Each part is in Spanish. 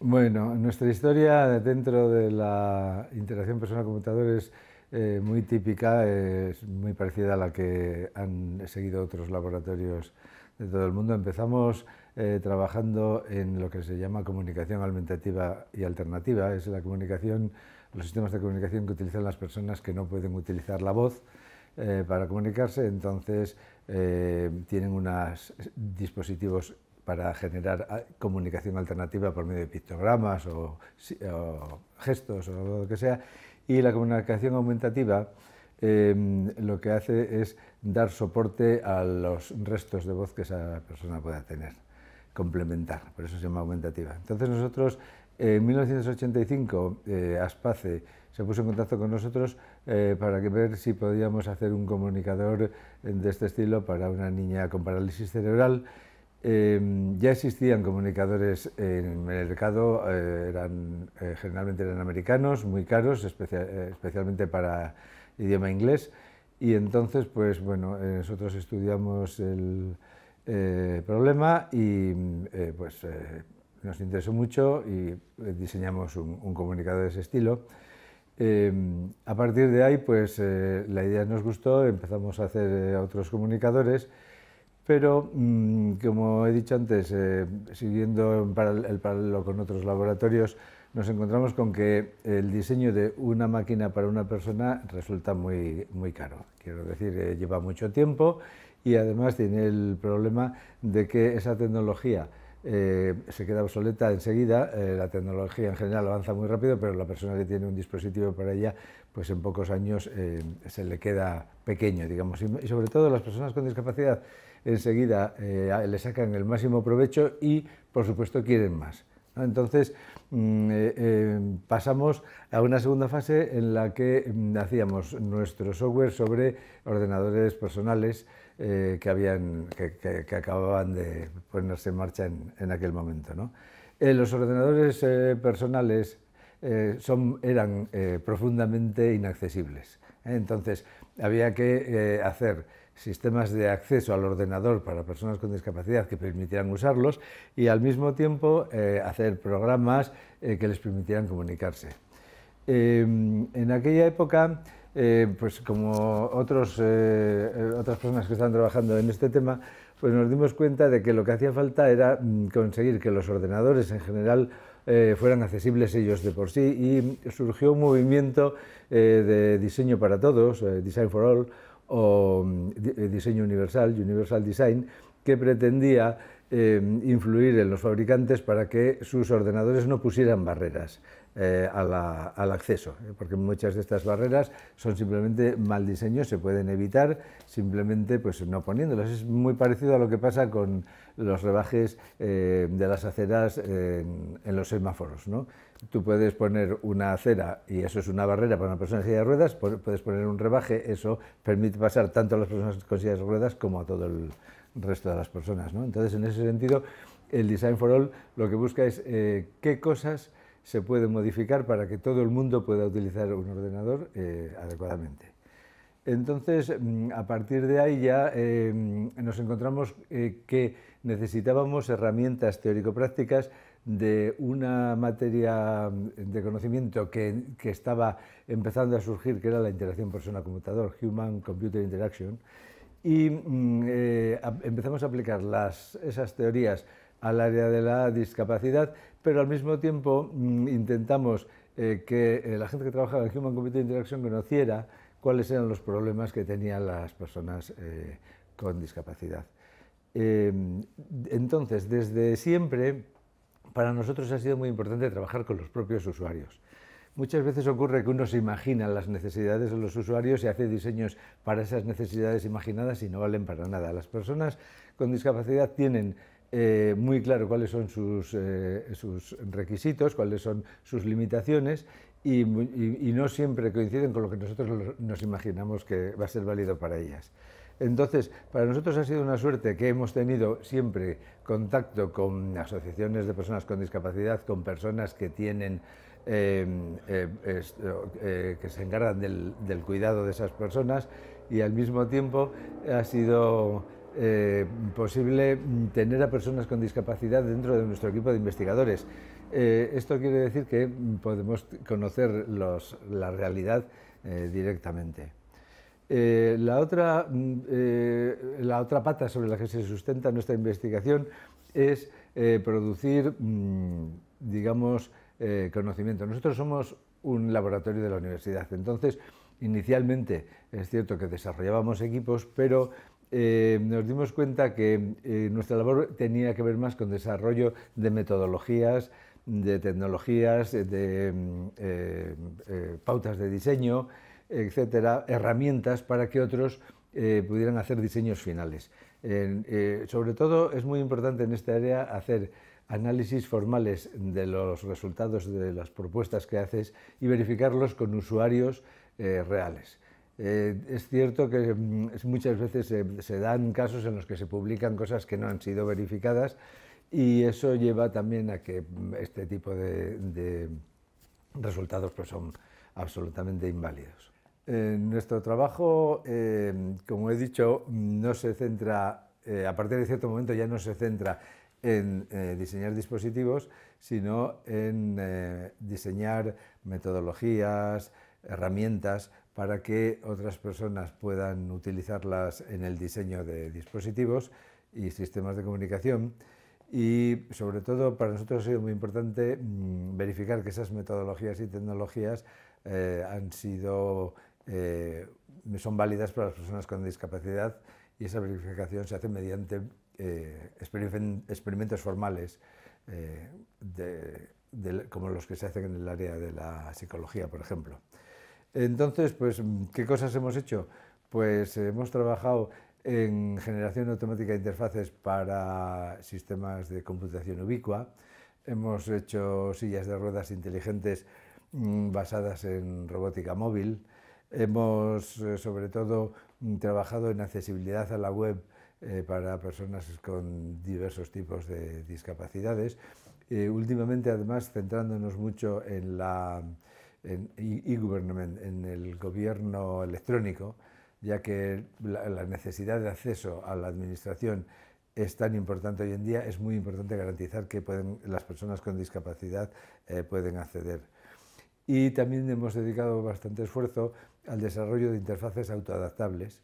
Bueno, nuestra historia dentro de la interacción persona-computador es eh, muy típica, es muy parecida a la que han seguido otros laboratorios de todo el mundo. Empezamos eh, trabajando en lo que se llama comunicación alimentativa y alternativa, es la comunicación, los sistemas de comunicación que utilizan las personas que no pueden utilizar la voz eh, para comunicarse, entonces tienen unos dispositivos para generar ah, comunicación alternativa por medio de pictogramas o, gestos o lo que sea. Y la comunicación aumentativa em, lo que hace es dar soporte a los restos de voz que esa persona pueda tener, complementar, por eso se llama aumentativa. Entonces nosotros, en 1985, eh, Aspace se puso en contacto con nosotros eh, para que ver si podíamos hacer un comunicador eh, de este estilo para una niña con parálisis cerebral Em, ya existían comunicadores en el mercado, eh, eh, generalmente eran americanos, muy caros, eh, especialmente para idioma inglés. Y entonces, pues bueno, nosotros estudiamos el problema y pues nos interesó mucho y diseñamos un, un comunicador de ese estilo. Em, a partir de ahí, pues la idea nos gustó, empezamos a hacer otros comunicadores pero, mm, como he dicho antes, eh, siguiendo el paralelo con otros laboratorios, nos encontramos con que el diseño de una máquina para una persona resulta muy, caro. Quiero decir, eh, lleva mucho tiempo y además tiene el problema de que esa tecnología eh, se queda obsoleta enseguida, eh, la tecnología en general avanza muy rápido, pero la persona que tiene un dispositivo para ella, pues en pocos años eh, se le queda pequeño, digamos, y, sobre todo las personas con discapacidad enseguida le sacan el máximo provecho y, por supuesto, quieren más. Entonces, mm, pasamos a una segunda fase en la que mm, hacíamos nuestro software sobre ordenadores personales, eh, que, habían, que, acababan de ponerse en marcha en, aquel momento. Eh, los ordenadores eh, personales eran profundamente inaccesibles. Entonces, había que hacer sistemas de acceso al ordenador para personas con discapacidad que permitieran usarlos y al mismo tiempo hacer programas que les permitieran comunicarse. en aquella época eh, pues como otros, eh, eh, otras personas que están trabajando en este tema, pues nos dimos cuenta de que lo que hacía falta era mm, conseguir que los ordenadores en general fueran accesibles ellos de por sí y surgió un movimiento de diseño para todos, Design for All o mm, diseño universal, Universal Design, que pretendía influir en los fabricantes para que sus ordenadores no pusieran barreras. Eh, al acceso, ¿eh? porque muchas de estas barreras son simplemente mal diseño, se pueden evitar simplemente pues, no poniéndolas. Es muy parecido a lo que pasa con los rebajes eh, de las aceras en, los semáforos. ¿no? Tú puedes poner una acera y eso es una barrera para una persona silla de ruedas, puedes poner un rebaje, eso permite pasar tanto a las personas con silla de ruedas como a todo el resto de las personas. Entonces, en ese sentido, el Design for All lo que busca es qué cosas se puede modificar para que todo el mundo pueda utilizar un ordenador eh, adecuadamente. Entonces, mm, a partir de ahí ya eh, nos encontramos eh, que necesitábamos herramientas teórico-prácticas de una materia mm, de conocimiento que, estaba empezando a surgir, que era la interacción persona-computador, Human Computer Interaction, y mm, empezamos a aplicar esas teorías al área de la discapacidad, pero al mismo tiempo mm, intentamos eh, que eh, la gente que trabajaba en Human Computer Interaction conociera cuáles eran los problemas que tenían las personas eh, con discapacidad. Em, entonces, desde siempre, para nosotros ha sido muy importante trabajar con los propios usuarios. Muchas veces ocurre que uno se imagina las necesidades de los usuarios y hace diseños para esas necesidades imaginadas y no valen para nada. Las personas con discapacidad tienen eh, muy claro cuáles son eh, sus, requisitos, cuáles son sus limitaciones y, no siempre coinciden con lo que nosotros nos imaginamos que va a ser válido para ellas. Entonces, para nosotros ha sido una suerte que hemos tenido siempre contacto con asociaciones de personas con discapacidad, con personas que tienen em, em, eh, que se encargan del, del, cuidado de esas personas y al mismo tiempo ha sido eh, posible tener a personas con discapacidad dentro de nuestro equipo de investigadores. Eh, esto quiere decir que podemos conocer la realidad eh, directamente. la, otra, mm, la otra pata sobre la que se sustenta nuestra investigación es producir, mm, digamos, conocimiento. Nosotros somos un laboratorio de la universidad, entonces, inicialmente es cierto que desarrollábamos equipos, pero eh, nos dimos cuenta que eh, nuestra labor tenía que ver más con desarrollo de metodologías, de tecnologías, de eh, pautas de diseño, etcétera, herramientas para que otros pudieran hacer diseños finales. sobre todo es muy importante en esta área hacer análisis formales de los resultados de las propuestas que haces y verificarlos con usuarios reales. Eh, es cierto que mm, muchas veces eh, se, dan casos en los que se publican cosas que no han sido verificadas y eso lleva también a que mm, este tipo de, resultados pues son absolutamente inválidos. nuestro trabajo, em, como he dicho, no se centra, eh, a partir de cierto momento ya no se centra en diseñar dispositivos, sino en diseñar metodologías, herramientas para que otras personas puedan utilizarlas en el diseño de dispositivos y sistemas de comunicación. Y sobre todo para nosotros ha sido muy importante mm, verificar que esas metodologías y tecnologías eh, han sido, eh, son válidas para las personas con discapacidad y esa verificación se hace mediante eh, experimentos formales como los que se hacen en el área de la psicología, por ejemplo. Entonces, pues, mm, ¿qué cosas hemos hecho? Pues eh, hemos trabajado en generación automática de interfaces para sistemas de computación ubicua, hemos hecho sillas de ruedas inteligentes mm, basadas en robótica móvil, hemos eh, sobre todo mm, trabajado en accesibilidad a la web eh, para personas con diversos tipos de discapacidades, últimamente además centrándonos mucho en la en en el gobierno electrónico, ya que la, necesidad de acceso a la administración es tan importante hoy en día, es muy importante garantizar que pueden, las personas con discapacidad eh, pueden acceder. Y también hemos dedicado bastante esfuerzo al desarrollo de interfaces autoadaptables,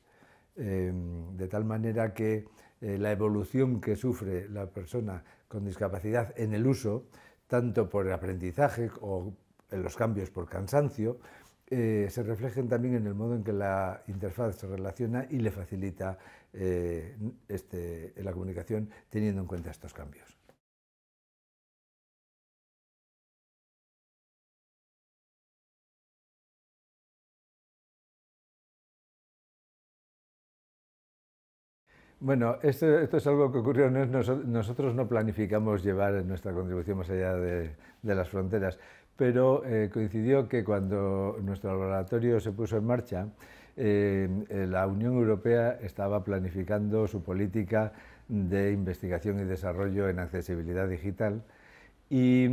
em, de tal manera que eh, la evolución que sufre la persona con discapacidad en el uso, tanto por aprendizaje o los cambios por cansancio, eh, se reflejen también en el modo en que la interfaz se relaciona y le facilita eh, este, la comunicación teniendo en cuenta estos cambios. Bueno, esto, es algo que ocurrió. Nosotros no planificamos llevar nuestra contribución más allá de las fronteras pero eh, coincidió que cuando nuestro laboratorio se puso en marcha, eh, eh, la Unión Europea estaba planificando su política de investigación y desarrollo en accesibilidad digital y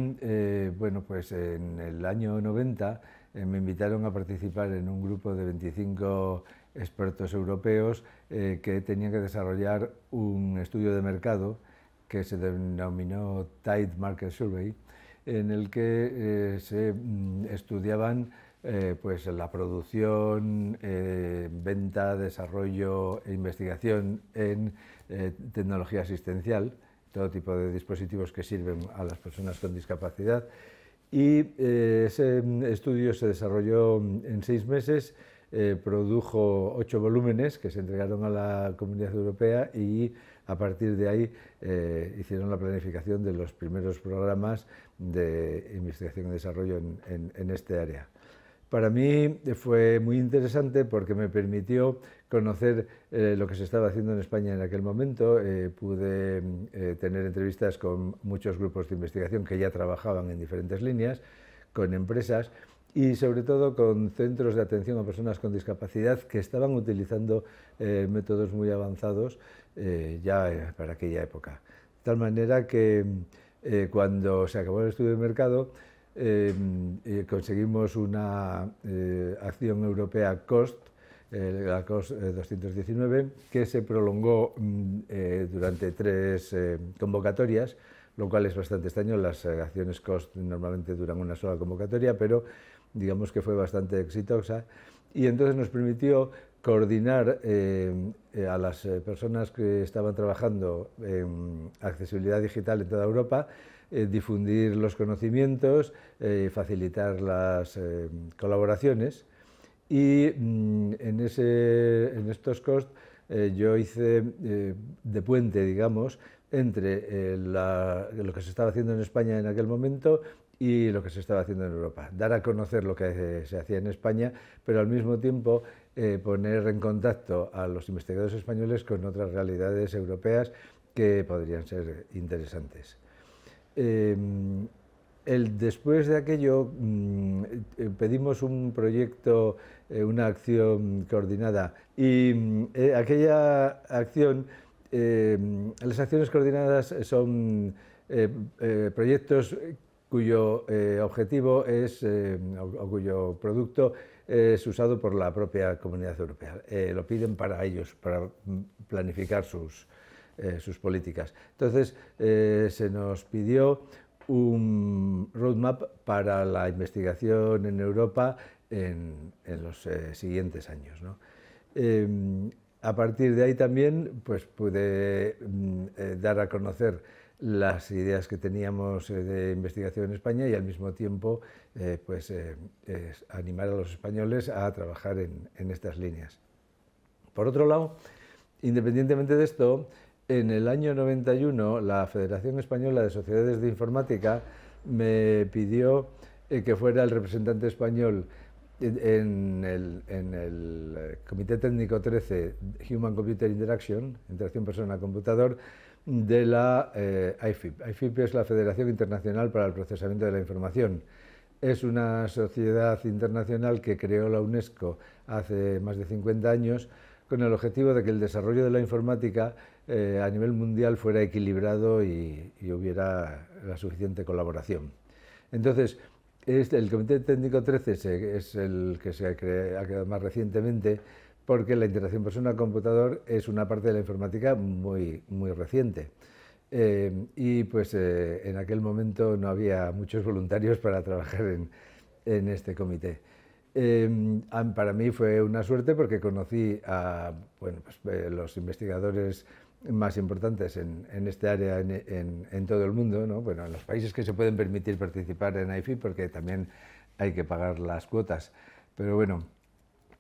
bueno, pues en el año 90 me invitaron a participar en un grupo de 25 expertos europeos que tenían que desarrollar un estudio de mercado que se denominó Tide Market Survey, en el que eh, se mm, estudiaban eh, pues la producción, eh, venta, desarrollo e investigación en tecnología asistencial, todo tipo de dispositivos que sirven a las personas con discapacidad. Y ese mm, estudio se desarrolló mm, en seis meses, produjo ocho volúmenes que se entregaron a la Comunidad Europea y a partir de ahí eh, hicieron la planificación de los primeros programas de investigación y desarrollo en, este área. Para mí fue muy interesante porque me permitió conocer eh, lo que se estaba haciendo en España en aquel momento. Eh, pude tener entrevistas con muchos grupos de investigación que ya trabajaban en diferentes líneas, con empresas y sobre todo con centros de atención a personas con discapacidad que estaban utilizando métodos muy avanzados eh, ya para aquella época. De tal manera que eh, cuando se acabó el estudio de mercado, eh, conseguimos una acción europea COST, la COST 219, que se prolongó mm, durante tres convocatorias, lo cual es bastante extraño. Las acciones COST normalmente duran una sola convocatoria, pero digamos que fue bastante exitosa y entonces nos permitió coordinar eh, eh, a las eh, personas que estaban trabajando en accesibilidad digital en toda Europa, difundir los conocimientos, facilitar las colaboraciones. Y mm, en, ese, en, estos costs yo hice de puente, digamos, entre lo que se estaba haciendo en España en aquel momento y lo que se estaba haciendo en Europa. Dar a conocer lo que se hacía en España, pero al mismo tiempo eh, poner en contacto a los investigadores españoles con otras realidades europeas que podrían ser interesantes. Em, el, después de aquello mm, eh, pedimos un proyecto, eh, una acción coordinada y mm, aquella acción, em, las acciones coordinadas son proyectos cuyo eh, objetivo es, eh, o, cuyo producto es usado por la propia comunidad europea. Eh, lo piden para ellos, para mm, planificar sus, políticas. Entonces, se nos pidió un roadmap para la investigación en Europa en, los siguientes años. Em, a partir de ahí también pues, pude mm, dar a conocer las ideas que teníamos eh, de investigación en España y al mismo tiempo eh, pues, eh, animar a los españoles a trabajar en, estas líneas. Por otro lado, independientemente de esto, en el año 91 la Federación Española de Sociedades de Informática me pidió que fuera el representante español en el, en el Comité Técnico 13 Human Computer Interaction, Interacción Persona-Computador, de la eh, IFIP. IFIP es la Federación Internacional para el Procesamiento de la Información. Es una sociedad internacional que creó la UNESCO hace más de 50 años con el objetivo de que el desarrollo de la informática eh, a nivel mundial fuera equilibrado y, y hubiera la suficiente colaboración. Entonces, el Comité Técnico 13 es el que se ha creado más recientemente porque la interacción persona-computador es una parte de la informática muy, muy reciente. Eh, y pues eh, en aquel momento no había muchos voluntarios para trabajar en, en este comité. Eh, para mí fue una suerte porque conocí a bueno, pues, los investigadores más importantes en, en este área en, en, todo el mundo, ¿no? bueno, en los países que se pueden permitir participar en AIFI porque también hay que pagar las cuotas. Pero bueno,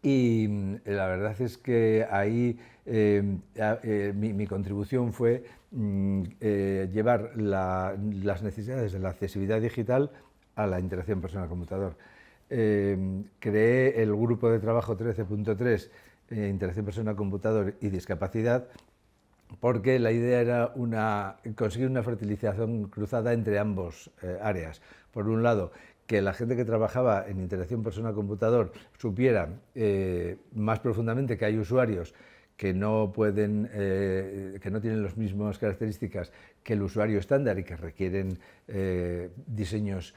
y mm, la verdad es que ahí em, eh, mi, contribución fue mm, eh, llevar las necesidades de la accesibilidad digital a la interacción Personal computador em, creé el grupo de trabajo 13.3, eh, interacción Personal computador y discapacidad, porque la idea era una, conseguir una fertilización cruzada entre ambos áreas. Por un lado, que la gente que trabajaba en interacción persona-computador supiera eh, más profundamente que hay usuarios que no pueden, eh, que no tienen las mismas características que el usuario estándar y que requieren eh, diseños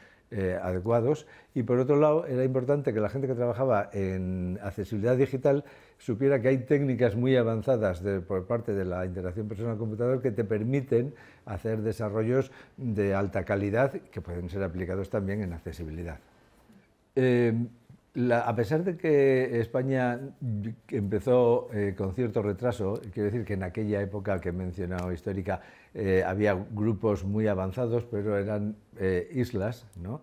adecuados. Y por otro lado, era importante que la gente que trabajaba en accesibilidad digital supiera que hay técnicas muy avanzadas por parte de la interacción personal computador que te permiten hacer desarrollos de alta calidad que pueden ser aplicados también en accesibilidad. Eh, a pesar de que España empezó eh, con cierto retraso, quiero decir que en aquella época que he mencionado histórica eh, había grupos muy avanzados, pero eran islas, ¿no?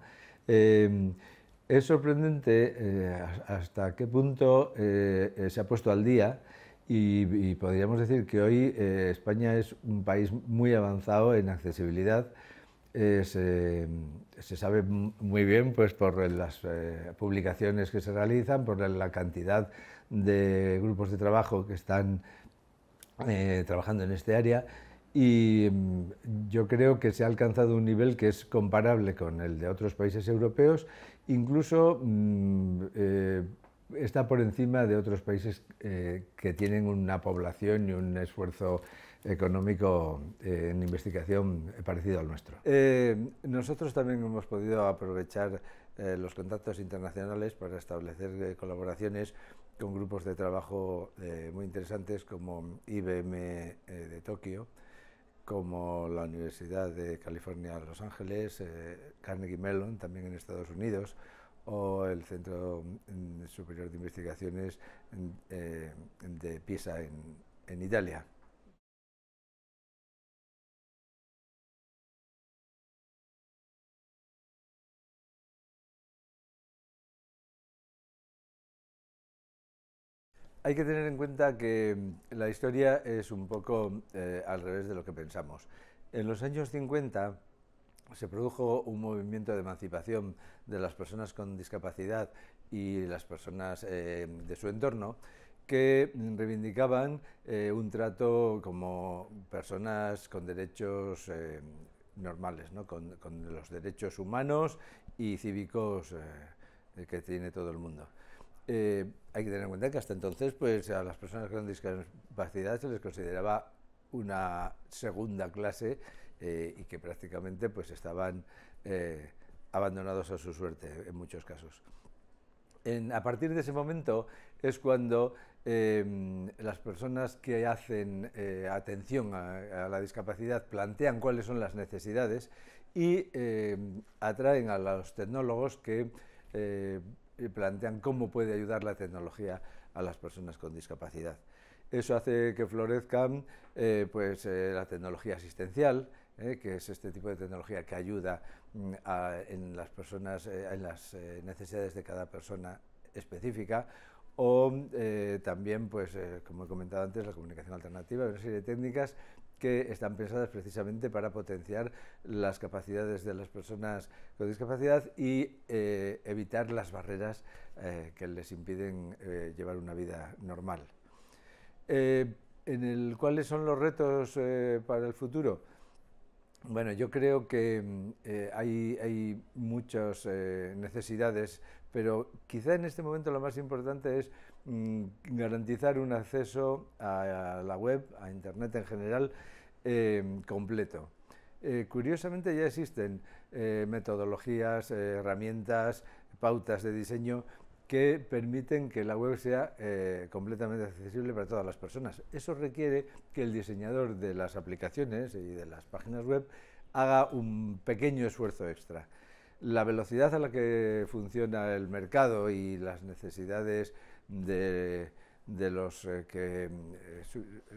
es sorprendente eh, hasta qué punto eh, eh, se ha puesto al día y, podríamos decir que hoy España es un país muy avanzado en accesibilidad. Se, sabe muy bien pues, por las publicaciones que se realizan, por la cantidad de grupos de trabajo que están trabajando en este área y mm, yo creo que se ha alcanzado un nivel que es comparable con el de otros países europeos incluso mm, eh, está por encima de otros países eh, que tienen una población y un esfuerzo económico eh, en investigación parecido al nuestro. nosotros también hemos podido aprovechar los contactos internacionales para establecer colaboraciones con grupos de trabajo muy interesantes como IBM de Tokio, como la Universidad de California de Los Ángeles, eh, Carnegie Mellon, también en Estados Unidos, o el Centro mm, Superior de Investigaciones mm, eh, de Pisa en Italia. hay que tener en cuenta que mm, la historia es un poco eh, al revés de lo que pensamos. En los años 50 se produjo un movimiento de emancipación de las personas con discapacidad y las personas eh, de su entorno que reivindicaban eh, un trato como personas con derechos normales, con, los derechos humanos y cívicos que tiene todo el mundo. Eh, hay que tener en cuenta que hasta entonces pues, a las personas con discapacidad se les consideraba una segunda clase eh, y que prácticamente pues, estaban eh, abandonados a su suerte en muchos casos. a partir de ese momento es cuando em, las personas que hacen atención a, la discapacidad plantean cuáles son las necesidades y em, atraen a los tecnólogos que plantean cómo puede ayudar la tecnología a las personas con discapacidad. Eso hace que florezcan eh, pues, eh, la tecnología asistencial, eh, que es este tipo de tecnología que ayuda mm, en las personas, en las necesidades de cada persona específica, o también, pues, como he comentado antes, la comunicación alternativa, una serie de técnicas que están pensadas precisamente para potenciar las capacidades de las personas con discapacidad y eh, evitar las barreras eh, que les impiden eh, llevar una vida normal. en el, ¿Cuáles son los retos para el futuro? Bueno, yo creo que mm, eh, hay, muchas eh, necesidades, pero quizá en este momento lo más importante es mm, garantizar un acceso a, la web, a Internet en general, eh, completo. curiosamente ya existen metodologías, herramientas, pautas de diseño que permiten que la web sea eh, completamente accesible para todas las personas. Eso requiere que el diseñador de las aplicaciones y de las páginas web haga un pequeño esfuerzo extra. La velocidad a la que funciona el mercado y las necesidades de, los eh, que eh,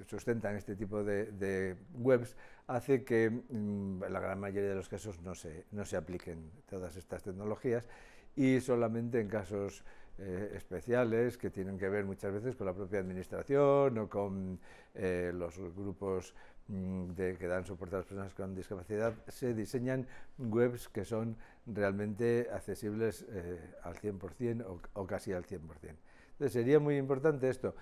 sustentan este tipo de, webs hace que en mm, la gran mayoría de los casos no se, no se apliquen todas estas tecnologías y solamente en casos eh, especiales que tienen que ver muchas veces con la propia administración o con eh, los grupos mm, que dan soporte a las personas con discapacidad, se diseñan webs que son realmente accesibles eh, al 100% o, o, casi al 100%. Entonces sería muy importante esto.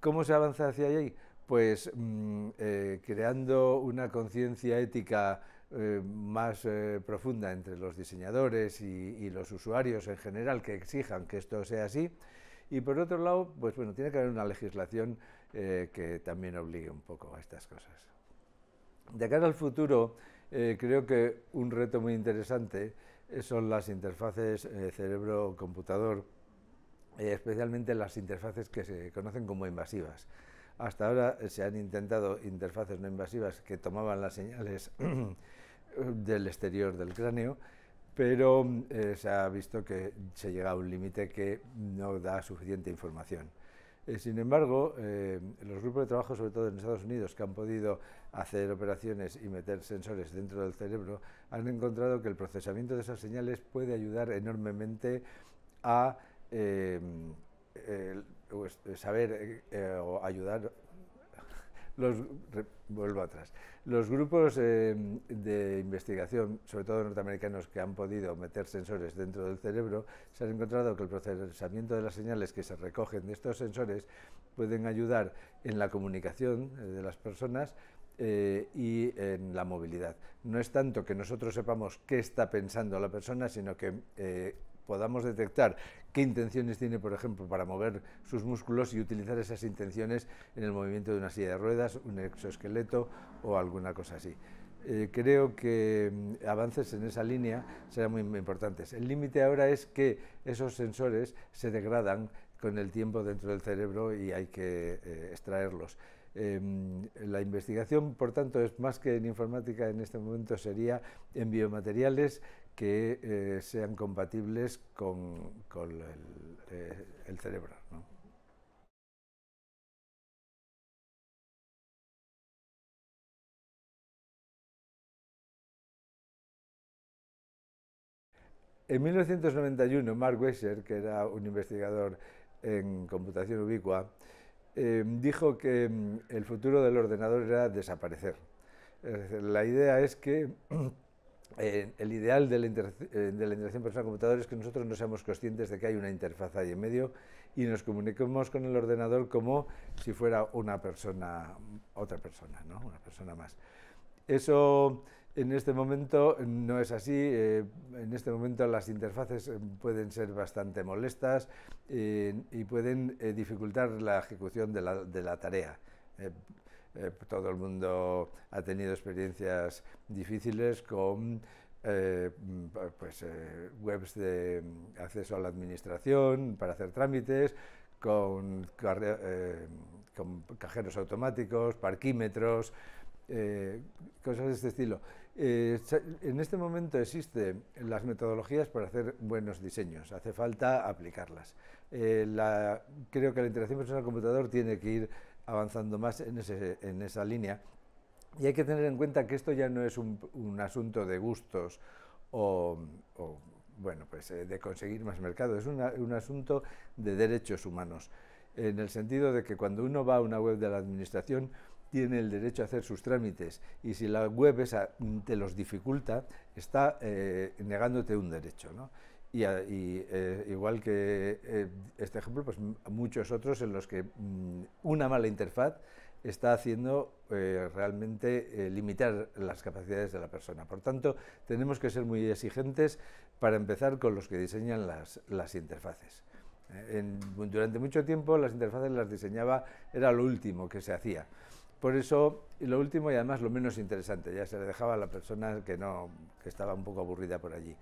¿Cómo se avanza hacia ahí? Pues mm, eh, creando una conciencia ética eh, más eh, profunda entre los diseñadores y, los usuarios en general que exijan que esto sea así. Y por otro lado, pues bueno, tiene que haber una legislación eh, que también obligue un poco a estas cosas. De cara al futuro, creo que un reto muy interesante son las interfaces cerebro-computador, especialmente las interfaces que se conocen como invasivas. Hasta ahora se han intentado interfaces no invasivas que tomaban las señales del exterior del cráneo, pero eh, se ha visto que se llega a un límite que no da suficiente información. Eh, sin embargo, eh, los grupos de trabajo, sobre todo en Estados Unidos, que han podido hacer operaciones y meter sensores dentro del cerebro, han encontrado que el procesamiento de esas señales puede ayudar enormemente a pues, saber o ayudar los, atrás. Los grupos eh, de investigación, sobre todo norteamericanos, que han podido meter sensores dentro del cerebro, se han encontrado que el procesamiento de las señales que se recogen de estos sensores pueden ayudar en la comunicación eh, de las personas eh, y en la movilidad. No es tanto que nosotros sepamos qué está pensando la persona, sino que podamos detectar qué intenciones tiene, por ejemplo, para mover sus músculos y utilizar esas intenciones en el movimiento de una silla de ruedas, un exoesqueleto o alguna cosa así. Eh, creo que mm, avances en esa línea serán muy, importantes. El límite ahora es que esos sensores se degradan con el tiempo dentro del cerebro y hay que eh, extraerlos. Em, la investigación, por tanto, es más que en informática en este momento, sería en biomateriales que eh, sean compatibles con, con el, eh, cerebro. En 1991, Mark Weiser, que era un investigador en computación ubicua, eh, dijo que mm, el futuro del ordenador era desaparecer. La idea es que eh, el ideal de la, eh, interacción personal computador es que nosotros no seamos conscientes de que hay una interfaz ahí en medio y nos comuniquemos con el ordenador como si fuera una persona, otra persona, una persona más. Eso en este momento no es así. Eh, en este momento las interfaces pueden ser bastante molestas y pueden dificultar la ejecución de la tarea. Eh, todo el mundo ha tenido experiencias difíciles con eh, pues, eh, webs de acceso a la administración para hacer trámites, con, cajeros automáticos, parquímetros, cosas de este estilo. en este momento existen las metodologías para hacer buenos diseños, hace falta aplicarlas. creo que la interacción personal computador tiene que ir avanzando más en, esa línea. Y hay que tener en cuenta que esto ya no es un, asunto de gustos o, bueno, pues, eh, de conseguir más mercado, es un asunto de derechos humanos, en el sentido de que cuando uno va a una web de la Administración tiene el derecho a hacer sus trámites y si la web te los dificulta, está eh, negándote un derecho. ¿no? Y, eh, igual que eh, este ejemplo, pues muchos otros en los que mm, una mala interfaz está haciendo eh, realmente limitar las capacidades de la persona. Por tanto, tenemos que ser muy exigentes para empezar con los que diseñan las, las interfaces. durante mucho tiempo las interfaces las diseñaba, era lo último que se hacía. Por eso, lo último y además lo menos interesante, ya se le dejaba a la persona que, no, que estaba un poco aburrida por allí.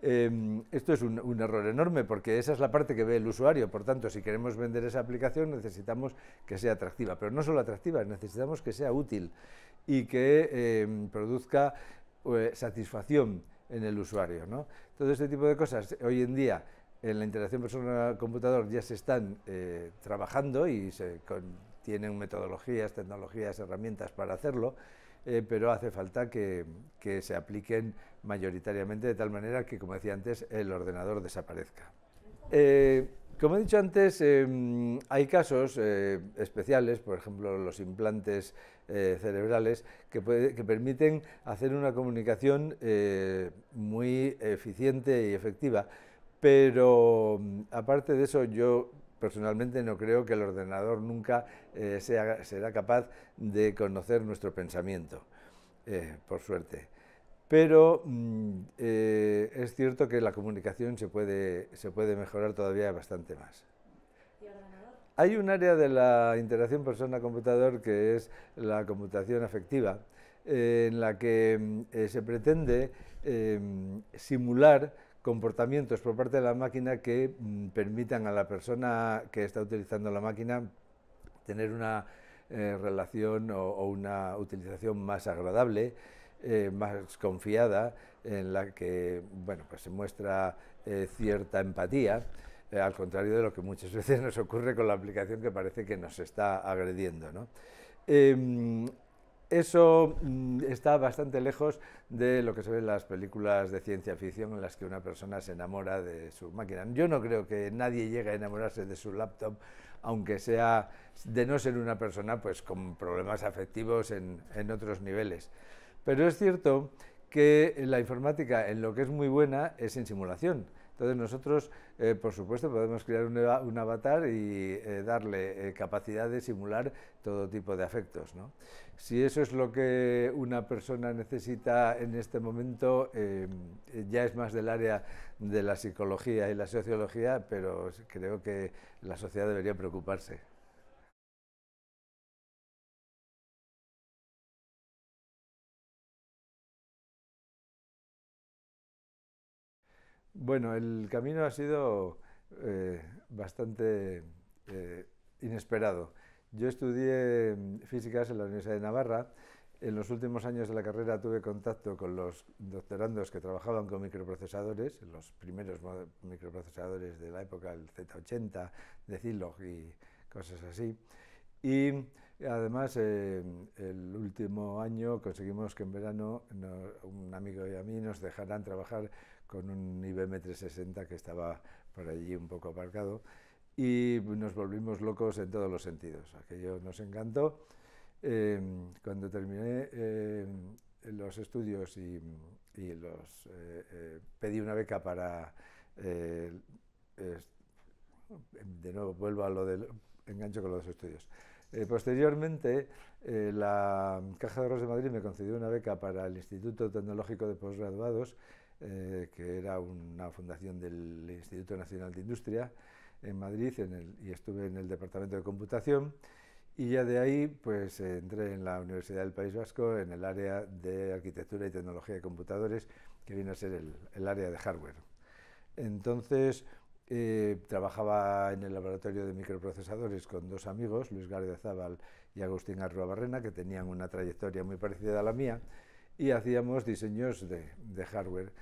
Em, esto es un, error enorme porque esa es la parte que ve el usuario. Por tanto, si queremos vender esa aplicación necesitamos que sea atractiva, pero no solo atractiva, necesitamos que sea útil y que em, produzca eh, satisfacción en el usuario. ¿no? Todo este tipo de cosas hoy en día en la interacción persona-computador ya se están eh, trabajando y se tienen metodologías, tecnologías, herramientas para hacerlo, eh, pero hace falta que se apliquen mayoritariamente, de tal manera que, como decía antes, el ordenador desaparezca. Eh, como he dicho antes, em, hay casos eh, especiales, por ejemplo los implantes eh, cerebrales, que, permiten hacer una comunicación muy eficiente y efectiva, pero mm, aparte de eso yo personalmente no creo que el ordenador nunca sea, será capaz de conocer nuestro pensamiento, por suerte. Pero mm, eh, es cierto que la comunicación se puede, mejorar todavía bastante más. Hay un área de la interacción persona-computador que es la computación afectiva, eh, en la que mm, eh, se pretende em, simular comportamientos por parte de la máquina que mm, permitan a la persona que está utilizando la máquina tener una relación o una utilización más agradable eh, más confiada, en la que bueno, pues se muestra eh, cierta empatía, eh, al contrario de lo que muchas veces nos ocurre con la aplicación que parece que nos está agrediendo. ¿no? Em, eso mm, está bastante lejos de lo que se ve en las películas de ciencia ficción en las que una persona se enamora de su máquina. Yo no creo que nadie llegue a enamorarse de su laptop, aunque sea de no ser una persona pues, con problemas afectivos en, en otros niveles. Pero es cierto que la informática en lo que es muy buena es en simulación. Entonces nosotros, eh, por supuesto, podemos crear un, avatar y eh, darle eh, capacidad de simular todo tipo de afectos. Si eso es lo que una persona necesita en este momento, ya es más del área de la psicología y la sociología, pero creo que la sociedad debería preocuparse. Bueno, el camino ha sido eh, bastante eh, inesperado. Yo estudié mm, físicas en la Universidad de Navarra. En los últimos años de la carrera tuve contacto con los doctorandos que trabajaban con microprocesadores, los primeros microprocesadores de la época, el Z80, de Zilog y cosas así. Y además, eh, el último año conseguimos que en verano un amigo y a mí nos dejaran trabajar con un IBM 360 que estaba por allí un poco aparcado y nos volvimos locos en todos los sentidos. Aquello nos encantó. Em, cuando terminé em, los estudios y, los, eh, eh, pedí una beca para, eh, de nuevo vuelvo a lo del engancho con los estudios. posteriormente, la Caja de Ahorros de Madrid me concedió una beca para el Instituto Tecnológico de Postgraduados eh, que era una fundación del Instituto Nacional de Industria en Madrid y estuve en el Departamento de Computación y ya de ahí pues entré en la Universidad del País Vasco en el área de Arquitectura y Tecnología de Computadores, que viene a ser el, área de hardware. Entonces, eh, trabajaba en el laboratorio de microprocesadores con dos amigos, Luis Zaval y Agustín Barrena, que tenían una trayectoria muy parecida a la mía, y hacíamos diseños de, hardware.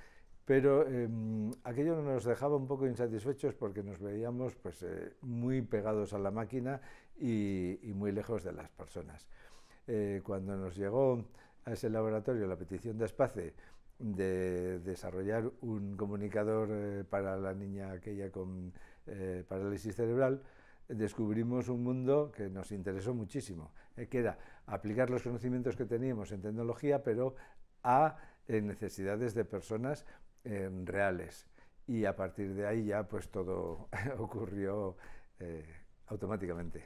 Pero em, aquello nos dejaba un poco insatisfechos porque nos veíamos pues, eh, muy pegados a la máquina y, muy lejos de las personas. Eh, cuando nos llegó a ese laboratorio la petición de Espace de desarrollar un comunicador eh, para la niña aquella con parálisis cerebral, descubrimos un mundo que nos interesó muchísimo, eh, que era aplicar los conocimientos que teníamos en tecnología, pero a eh, necesidades de personas eh, reales. Y a partir de ahí ya pues todo ocurrió automáticamente.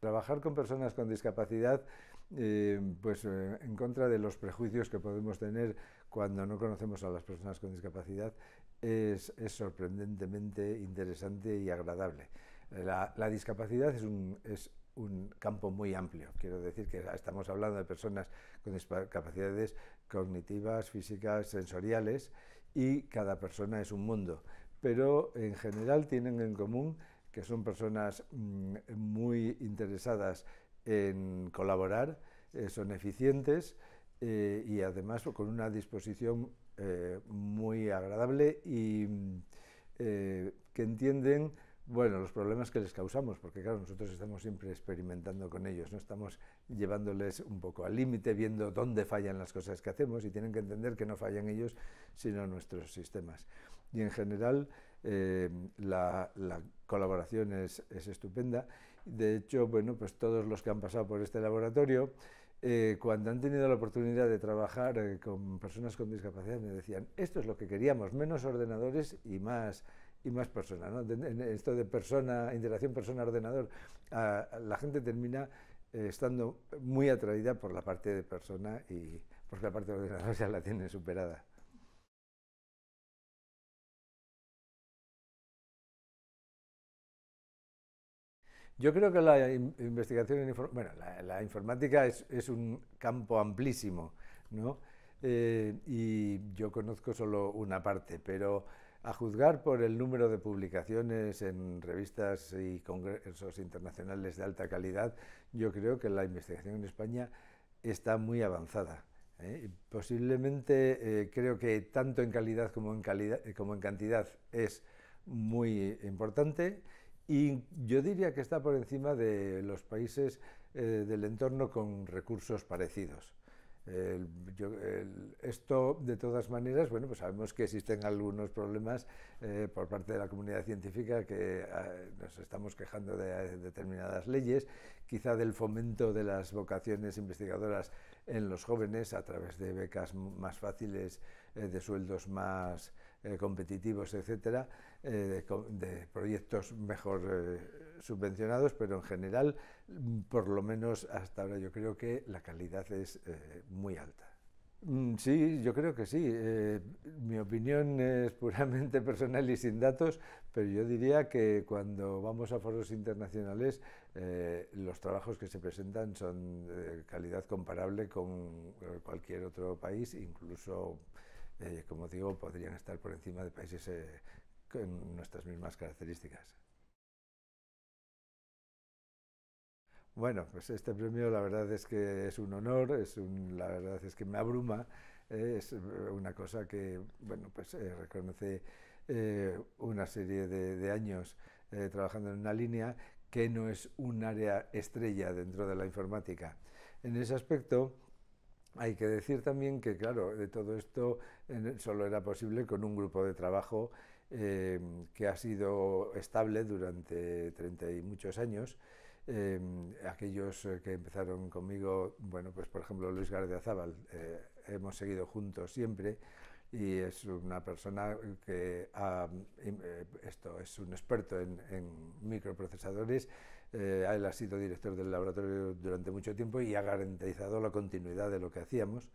Trabajar con personas con discapacidad, pues en contra de los prejuicios que podemos tener cuando no conocemos a las personas con discapacidad, es sorprendentemente interesante y agradable. La, discapacidad es un, es un campo muy amplio. Quiero decir que estamos hablando de personas con discapacidades cognitivas, físicas, sensoriales y cada persona es un mundo. Pero en general tienen en común que son personas mm, muy interesadas en colaborar, eh, son eficientes eh, y además con una disposición eh, muy agradable y mm, que entienden bueno, los problemas que les causamos, porque claro, nosotros estamos siempre experimentando con ellos, no estamos llevándoles un poco al límite, viendo dónde fallan las cosas que hacemos y tienen que entender que no fallan ellos, sino nuestros sistemas. Y en general eh, la, colaboración es, estupenda. De hecho, bueno, pues todos los que han pasado por este laboratorio, eh, cuando han tenido la oportunidad de trabajar eh, con personas con discapacidad, me decían, esto es lo que queríamos, menos ordenadores y más y más personas. ¿no? esto de persona, interacción persona-ordenador, la gente termina eh, estando muy atraída por la parte de persona y porque la parte de ordenador ya la tiene superada. Yo creo que la investigación en bueno, la, informática es, un campo amplísimo, ¿no? Eh, y yo conozco solo una parte, pero a juzgar por el número de publicaciones en revistas y congresos internacionales de alta calidad, yo creo que la investigación en España está muy avanzada. ¿eh? Posiblemente eh, creo que tanto en calidad como en, cantidad es muy importante y yo diría que está por encima de los países eh, del entorno con recursos parecidos esto, de todas maneras, bueno, pues sabemos que existen algunos problemas eh, por parte de la comunidad científica que ah, nos estamos quejando de, eh, determinadas leyes, quizá del fomento de las vocaciones investigadoras en los jóvenes a través de becas más fáciles, eh, de sueldos más competitivos, etcétera, de, de, proyectos mejor subvencionados, pero en general, por lo menos hasta ahora, yo creo que la calidad es eh, muy alta. Mm, sí, yo creo que sí. Eh, mi opinión es puramente personal y sin datos, pero yo diría que cuando vamos a foros internacionales eh, los trabajos que se presentan son de calidad comparable con cualquier otro país, incluso, como digo, podrían estar por encima de países con nuestras mismas características. Bueno, pues este premio la verdad es que es un honor, la verdad es que me abruma, es una cosa que, bueno, pues eh, reconoce eh, una serie de, años eh, trabajando en una línea que no es un área estrella dentro de la informática. En ese aspecto, hay que decir también que, claro, de todo esto solo era posible con un grupo de trabajo que ha sido estable durante 30 y muchos años Em, aquellos eh, que empezaron conmigo, bueno, pues por ejemplo Luis García eh, hemos seguido juntos siempre y es una persona que em, eh, esto es un experto en, microprocesadores. él ha sido director del laboratorio durante mucho tiempo y ha garantizado la continuidad de lo que hacíamos.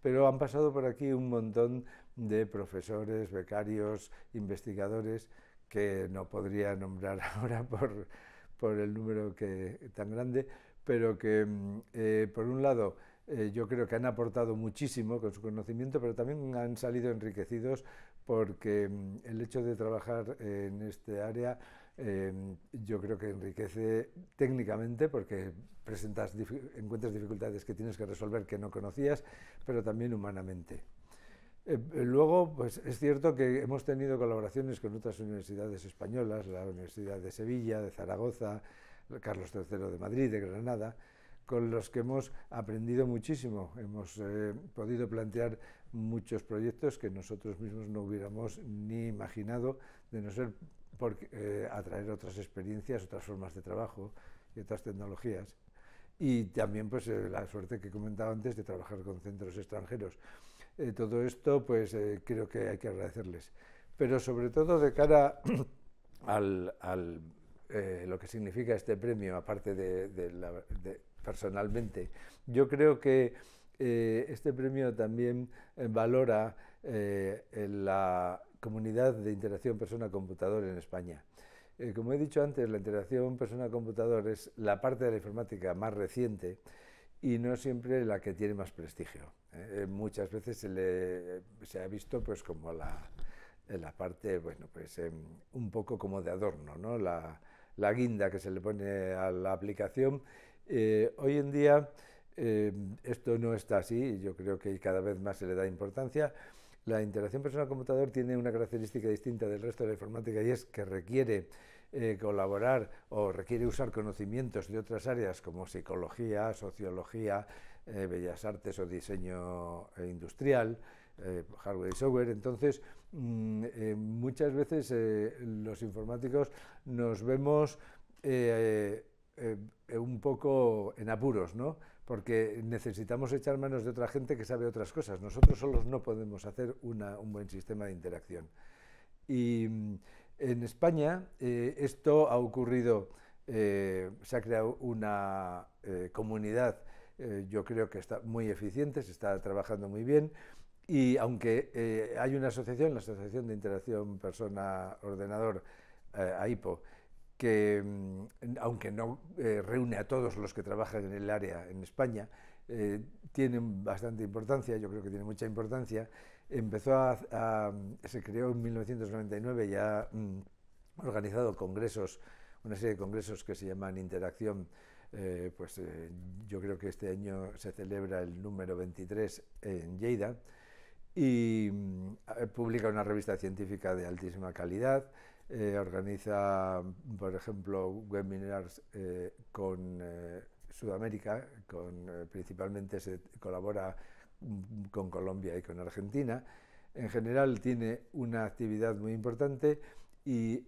Pero han pasado por aquí un montón de profesores, becarios, investigadores que no podría nombrar ahora por por el número que, tan grande, pero que, mm, eh, por un lado, eh, yo creo que han aportado muchísimo con su conocimiento, pero también han salido enriquecidos porque mm, el hecho de trabajar en este área em, yo creo que enriquece técnicamente porque presentas, encuentras dificultades que tienes que resolver que no conocías, pero también humanamente. Eh, eh, luego, pues es cierto que hemos tenido colaboraciones con otras universidades españolas, la Universidad de Sevilla, de Zaragoza, Carlos III de Madrid, de Granada, con los que hemos aprendido muchísimo. Hemos eh, podido plantear muchos proyectos que nosotros mismos no hubiéramos ni imaginado, de no ser por atraer otras experiencias, otras formas de trabajo y otras tecnologías. Y también pues, la suerte que comentaba antes de trabajar con centros extranjeros todo esto, pues eh, creo que hay que agradecerles. Pero sobre todo de cara al, al eh, lo que significa este premio, aparte de, de personalmente, yo creo que eh, este premio también valora la comunidad de interacción persona-computador en España como he dicho antes, la interacción persona-computador es la parte de la informática más reciente y no siempre la que tiene más prestigio. ¿eh? Eh, muchas veces se, le, se ha visto pues como la, la parte, bueno, pues em, un poco como de adorno, ¿no? La, la, guinda que se le pone a la aplicación. Eh, hoy en día em, esto no está así, yo creo que cada vez más se le da importancia. La interacción personal-computador tiene una característica distinta del resto de la informática y es que requiere eh, colaborar o requiere usar conocimientos de otras áreas como psicología, sociología, eh, bellas artes o diseño eh, industrial, hardware y software. Entonces, mm, muchas veces los informáticos nos vemos un poco en apuros, ¿no? Porque necesitamos echar manos de otra gente que sabe otras cosas. Nosotros solos no podemos hacer un buen sistema de interacción. Y mm, en España eh, esto ha ocurrido, eh, se ha creado una eh, comunidad, yo creo que está muy eficiente, se está trabajando muy bien y aunque hay una asociación, la Asociación de Interacción Persona-Ordenador, AIPO, que mm, aunque no reúne a todos los que trabajan en el área en España, tiene bastante importancia, yo creo que tiene mucha importancia empezó a, se creó en 1999 ya ha mm, organizado congresos, una serie de congresos que se llaman Interacción. Eh, pues eh, yo creo que este año se celebra el número 23 en Lleida y mm, eh, publica una revista científica de altísima calidad. organiza, por ejemplo, webinars con Sudamérica, con, principalmente se colabora con Colombia y con Argentina. En general tiene una actividad muy importante y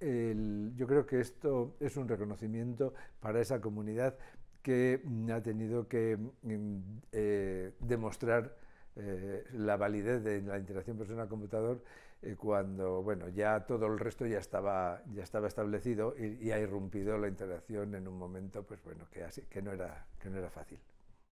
yo creo que esto es un reconocimiento para esa comunidad que ha tenido que mm, eh, demostrar eh, la validez de la interacción persona-computador eh, cuando ya todo el resto ya estaba, ya estaba establecido y, ha irrumpido la interacción en un momento pues, que no era fácil.